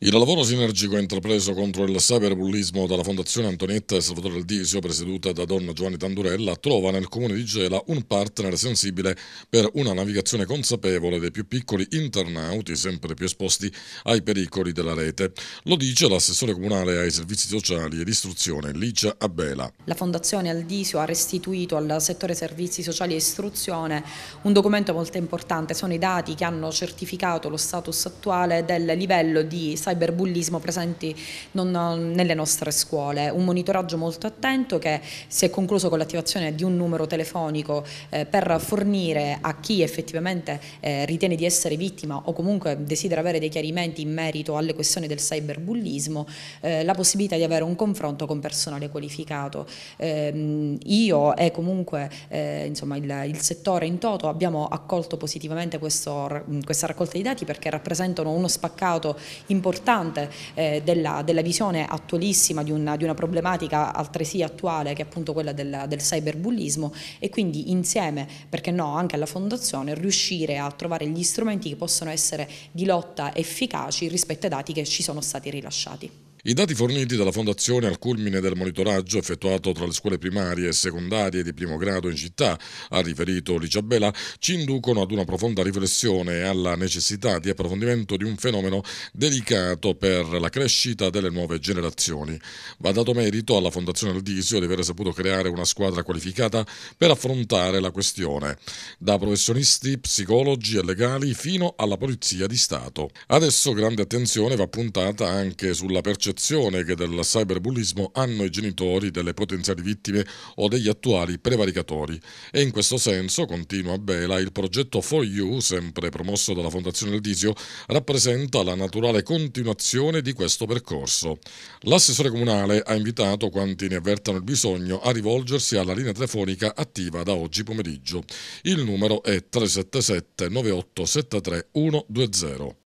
Il lavoro sinergico intrapreso contro il cyberbullismo dalla Fondazione Antonietta e Salvatore Aldisio, presieduta da Don Giovanni Tandurella, trova nel comune di Gela un partner sensibile per una navigazione consapevole dei più piccoli internauti sempre più esposti ai pericoli della rete. Lo dice l'assessore comunale ai servizi sociali ed istruzione Licia Abela. La Fondazione Aldisio ha restituito al settore servizi sociali e istruzione un documento molto importante, sono i dati che hanno certificato lo status attuale del livello di salute cyberbullismo presenti non, nelle nostre scuole. Un monitoraggio molto attento che si è concluso con l'attivazione di un numero telefonico eh, per fornire a chi effettivamente eh, ritiene di essere vittima o comunque desidera avere dei chiarimenti in merito alle questioni del cyberbullismo eh, la possibilità di avere un confronto con personale qualificato. Ehm, io e comunque eh, insomma, il, il, settore in toto abbiamo accolto positivamente questo, questa raccolta di dati perché rappresentano uno spaccato importante importante eh, della, della, visione attualissima di una, di una, problematica altresì attuale che è appunto quella del, del cyberbullismo e quindi insieme, perché no, anche alla fondazione riuscire a trovare gli strumenti che possono essere di lotta efficaci rispetto ai dati che ci sono stati rilasciati. I dati forniti dalla Fondazione al culmine del monitoraggio effettuato tra le scuole primarie e secondarie di primo grado in città, ha riferito Ricciabella, ci inducono ad una profonda riflessione e alla necessità di approfondimento di un fenomeno delicato per la crescita delle nuove generazioni. Va dato merito alla Fondazione Aldisio di aver saputo creare una squadra qualificata per affrontare la questione, da professionisti, psicologi e legali fino alla Polizia di Stato. Adesso grande attenzione va puntata anche sulla percezione percezione che del cyberbullismo hanno i genitori delle potenziali vittime o degli attuali prevaricatori e in questo senso, continua Bela, il progetto For You, sempre promosso dalla Fondazione del Disio, rappresenta la naturale continuazione di questo percorso. L'assessore comunale ha invitato quanti ne avvertano il bisogno a rivolgersi alla linea telefonica attiva da oggi pomeriggio. Il numero è 377 9873 120.